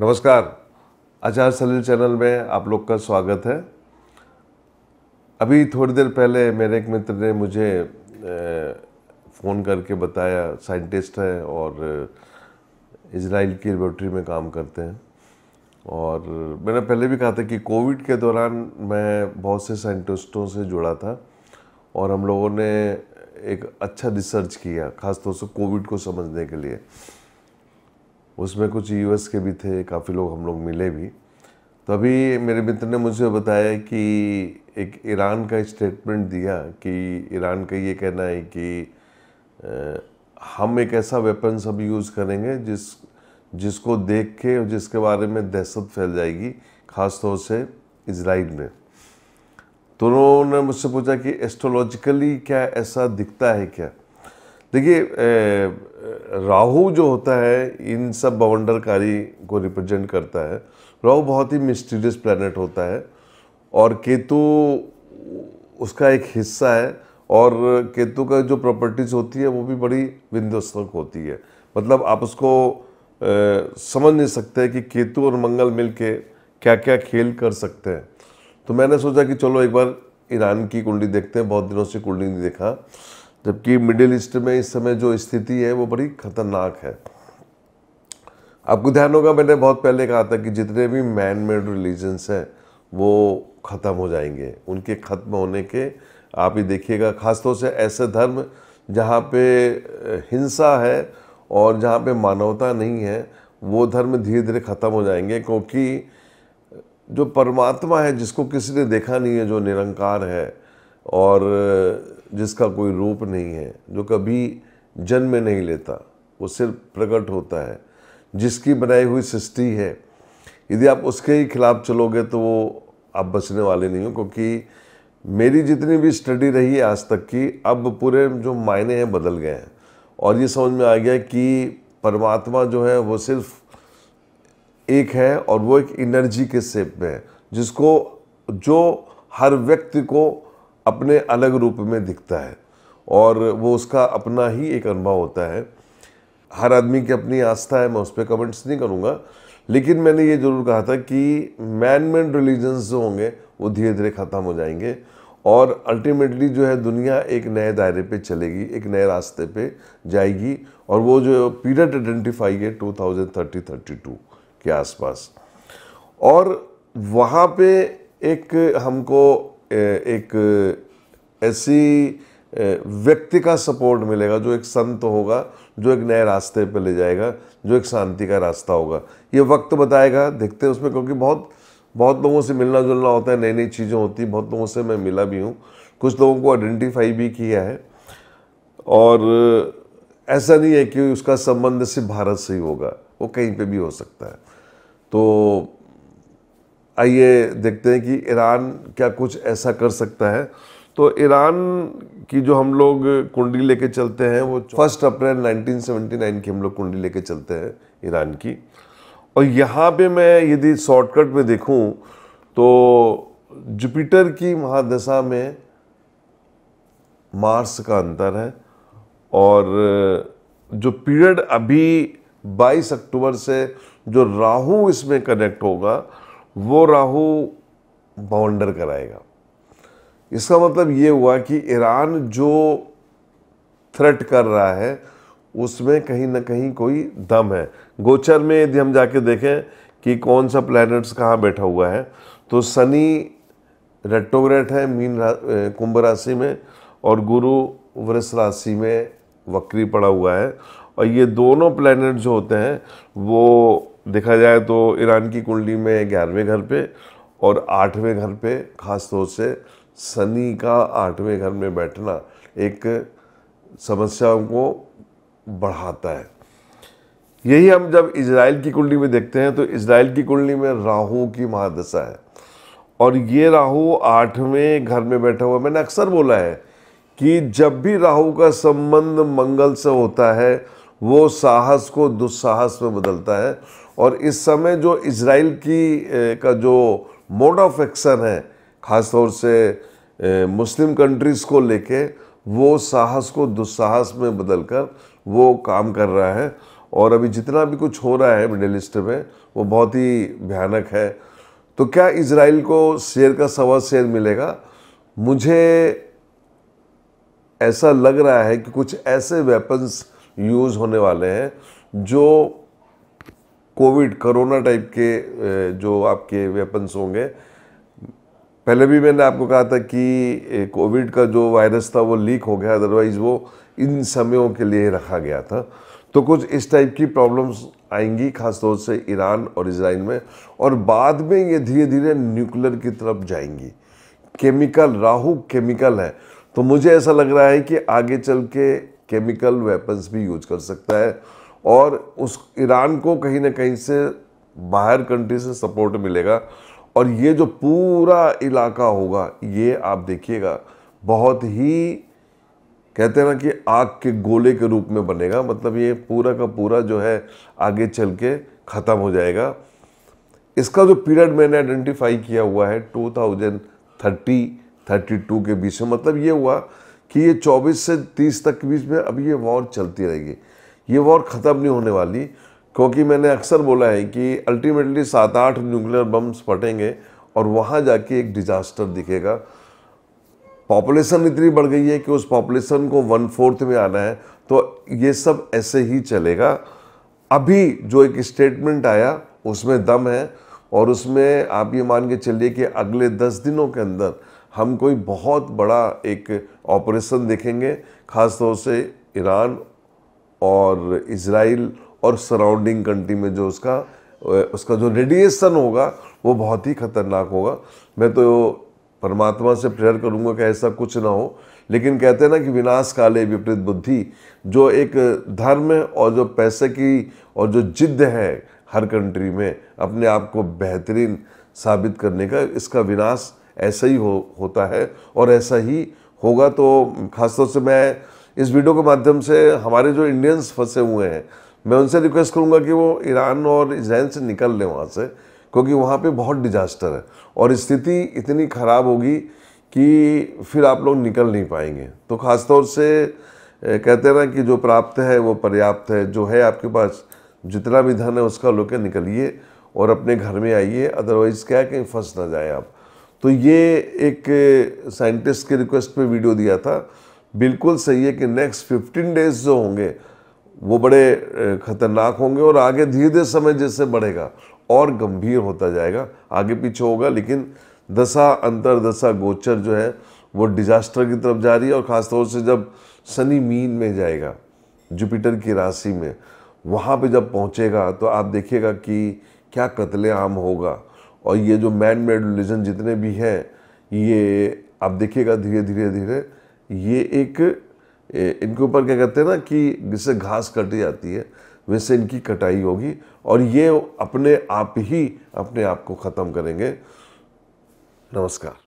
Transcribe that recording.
नमस्कार आचार्य सलील चैनल में आप लोग का स्वागत है अभी थोड़ी देर पहले मेरे एक मित्र ने मुझे फ़ोन करके बताया साइंटिस्ट है और इसराइल की लेबोरेटरी में काम करते हैं और मैंने पहले भी कहा था कि कोविड के दौरान मैं बहुत से साइंटिस्टों से जुड़ा था और हम लोगों ने एक अच्छा रिसर्च किया ख़ासतौर से कोविड को समझने के लिए उसमें कुछ यूएस के भी थे काफ़ी लोग हम लोग मिले भी तो अभी मेरे मित्र ने मुझे बताया कि एक ईरान का स्टेटमेंट दिया कि ईरान का ये कहना है कि हम एक ऐसा वेपन सब यूज़ करेंगे जिस जिसको देख के और जिसके बारे में दहशत फैल जाएगी ख़ास तौर से इसराइल में तो उन्होंने मुझसे पूछा कि एस्ट्रोलॉजिकली क्या ऐसा दिखता है क्या देखिए राहु जो होता है इन सब बवंडरकारी को रिप्रेजेंट करता है राहु बहुत ही मिस्टीरियस प्लैनेट होता है और केतु उसका एक हिस्सा है और केतु का जो प्रॉपर्टीज़ होती है वो भी बड़ी विंध्योत्सक होती है मतलब आप उसको आ, समझ नहीं सकते कि केतु और मंगल मिल के क्या क्या खेल कर सकते हैं तो मैंने सोचा कि चलो एक बार ईरान की कुंडली देखते हैं बहुत दिनों से कुंडली नहीं देखा जबकि मिडिल ईस्ट में इस समय जो स्थिति है वो बड़ी खतरनाक है आपको ध्यान होगा मैंने बहुत पहले कहा था कि जितने भी मैन मेड रिलीजन्स हैं वो ख़त्म हो जाएंगे उनके ख़त्म होने के आप ही देखिएगा ख़ासतौर से ऐसे धर्म जहाँ पे हिंसा है और जहाँ पे मानवता नहीं है वो धर्म धीरे धीरे ख़त्म हो जाएंगे क्योंकि जो परमात्मा है जिसको किसी ने देखा नहीं है जो निरंकार है और जिसका कोई रूप नहीं है जो कभी जन्म नहीं लेता वो सिर्फ प्रकट होता है जिसकी बनाई हुई सृष्टि है यदि आप उसके ही खिलाफ चलोगे तो वो आप बचने वाले नहीं हो क्योंकि मेरी जितनी भी स्टडी रही है आज तक की अब पूरे जो मायने हैं बदल गए हैं और ये समझ में आ गया कि परमात्मा जो है वो सिर्फ एक है और वो एक एनर्जी के सेप में है जिसको जो हर व्यक्ति को अपने अलग रूप में दिखता है और वो उसका अपना ही एक अनुभव होता है हर आदमी की अपनी आस्था है मैं उस पर कमेंट्स नहीं करूँगा लेकिन मैंने ये ज़रूर कहा था कि मैन मैन रिलीजन्स जो होंगे वो धीरे धीरे ख़त्म हो जाएंगे और अल्टीमेटली जो है दुनिया एक नए दायरे पे चलेगी एक नए रास्ते पे जाएगी और वो जो पीरियड आइडेंटिफाई है टू थाउजेंड के आसपास और वहाँ पे एक हमको एक ऐसी व्यक्ति का सपोर्ट मिलेगा जो एक संत होगा जो एक नए रास्ते पर ले जाएगा जो एक शांति का रास्ता होगा ये वक्त बताएगा देखते हैं उसमें क्योंकि बहुत बहुत लोगों से मिलना जुलना होता है नई नई चीज़ें होती बहुत लोगों से मैं मिला भी हूँ कुछ लोगों को आइडेंटिफाई भी किया है और ऐसा नहीं है कि उसका संबंध सिर्फ भारत से ही होगा वो कहीं पे भी हो सकता है तो आइए देखते हैं कि ईरान क्या कुछ ऐसा कर सकता है तो ईरान की जो हम लोग कुंडली लेके चलते हैं वो फर्स्ट अप्रैल 1979 की हम लोग कुंडली लेके चलते हैं ईरान की और यहाँ पे मैं यदि शॉर्टकट में देखूँ तो जुपिटर की महादशा में मार्स का अंतर है और जो पीरियड अभी 22 अक्टूबर से जो राहु इसमें कनेक्ट होगा वो राहु बाउंडर कराएगा इसका मतलब ये हुआ कि ईरान जो थ्रेट कर रहा है उसमें कहीं ना कहीं कोई दम है गोचर में यदि हम जाके देखें कि कौन सा प्लैनेट्स कहाँ बैठा हुआ है तो शनि रेटोग्रेट है मीन कुंभ राशि में और गुरु वृष राशि में वक्री पड़ा हुआ है और ये दोनों प्लैनेट जो होते हैं वो देखा जाए तो ईरान की कुंडली में ग्यारहवें घर पे और आठवें घर पे ख़ास तौर से शनि का आठवें घर में बैठना एक समस्याओं को बढ़ाता है यही हम जब इसराइल की कुंडली में देखते हैं तो इसराइल की कुंडली में राहु की महादशा है और ये राहु आठवें घर में बैठा हुआ मैंने अक्सर बोला है कि जब भी राहु का संबंध मंगल से होता है वो साहस को दुस्साहस में बदलता है और इस समय जो इसराइल की का जो मोड ऑफ एक्शन है ख़ास तौर से मुस्लिम कंट्रीज़ को लेके वो साहस को दुस्साहस में बदल कर वो काम कर रहा है और अभी जितना भी कुछ हो रहा है मिडिल ईस्ट में वो बहुत ही भयानक है तो क्या इसराइल को शेयर का सवा शेयर मिलेगा मुझे ऐसा लग रहा है कि कुछ ऐसे वेपन्स यूज़ होने वाले हैं जो कोविड कोरोना टाइप के जो आपके वेपन्स होंगे पहले भी मैंने आपको कहा था कि कोविड का जो वायरस था वो लीक हो गया अदरवाइज़ वो इन समयों के लिए रखा गया था तो कुछ इस टाइप की प्रॉब्लम्स आएंगी खासतौर से ईरान और इसराइल में और बाद में ये धीरे धीरे न्यूक्लियर की तरफ जाएंगी केमिकल राहु केमिकल है तो मुझे ऐसा लग रहा है कि आगे चल के केमिकल वेपन्स भी यूज कर सकता है और उस ईरान को कहीं ना कहीं से बाहर कंट्री से सपोर्ट मिलेगा और ये जो पूरा इलाका होगा ये आप देखिएगा बहुत ही कहते हैं ना कि आग के गोले के रूप में बनेगा मतलब ये पूरा का पूरा जो है आगे चल के ख़त्म हो जाएगा इसका जो पीरियड मैंने आइडेंटिफाई किया हुआ है 2030 32 के बीच में मतलब ये हुआ कि ये 24 से 30 तक के बीच में अब ये वॉर चलती रहेगी ये वॉर ख़त्म नहीं होने वाली क्योंकि मैंने अक्सर बोला है कि अल्टीमेटली सात आठ न्यूक्लियर बम्स फटेंगे और वहाँ जाके एक डिजास्टर दिखेगा पॉपुलेशन इतनी बढ़ गई है कि उस पॉपुलेशन को वन फोर्थ में आना है तो ये सब ऐसे ही चलेगा अभी जो एक स्टेटमेंट आया उसमें दम है और उसमें आप ये मान के चलिए कि अगले दस दिनों के अंदर हम कोई बहुत बड़ा एक ऑपरेशन देखेंगे ख़ासतौर से ईरान और इसराइल और सराउंडिंग कंट्री में जो उसका उसका जो रेडिएशन होगा वो बहुत ही खतरनाक होगा मैं तो परमात्मा से प्रेयर करूंगा कि ऐसा कुछ ना हो लेकिन कहते हैं ना कि विनाश काले विपरीत बुद्धि जो एक धर्म और जो पैसे की और जो जिद्द है हर कंट्री में अपने आप को बेहतरीन साबित करने का इसका विनाश ऐसा ही हो होता है और ऐसा ही होगा तो खासतौर से मैं इस वीडियो के माध्यम से हमारे जो इंडियंस फंसे हुए हैं मैं उनसे रिक्वेस्ट करूँगा कि वो ईरान और इसराइल से निकल लें वहाँ से क्योंकि वहाँ पे बहुत डिजास्टर है और स्थिति इतनी ख़राब होगी कि फिर आप लोग निकल नहीं पाएंगे तो ख़ासतौर से कहते हैं ना कि जो प्राप्त है वो पर्याप्त है जो है आपके पास जितना भी धन है उसका लेकर निकलिए और अपने घर में आइए अदरवाइज़ क्या है कहीं फंस ना जाए आप तो ये एक साइंटिस्ट के रिक्वेस्ट पे वीडियो दिया था बिल्कुल सही है कि नेक्स्ट फिफ्टीन डेज जो होंगे वो बड़े खतरनाक होंगे और आगे धीरे धीरे समय जैसे बढ़ेगा और गंभीर होता जाएगा आगे पीछे होगा लेकिन दशा अंतरदशा गोचर जो है वो डिजास्टर की तरफ जा रही है और ख़ासतौर से जब शनि मीन में जाएगा जुपिटर की राशि में वहाँ पे जब पहुँचेगा तो आप देखिएगा कि क्या कत्ले आम होगा और ये जो मैन मेड रिलीजन जितने भी हैं ये आप देखिएगा धीरे धीरे धीरे ये एक इनके ऊपर क्या कहते हैं ना कि जिससे घास कटी जाती है वैसे इनकी कटाई होगी और ये अपने आप ही अपने आप को ख़त्म करेंगे नमस्कार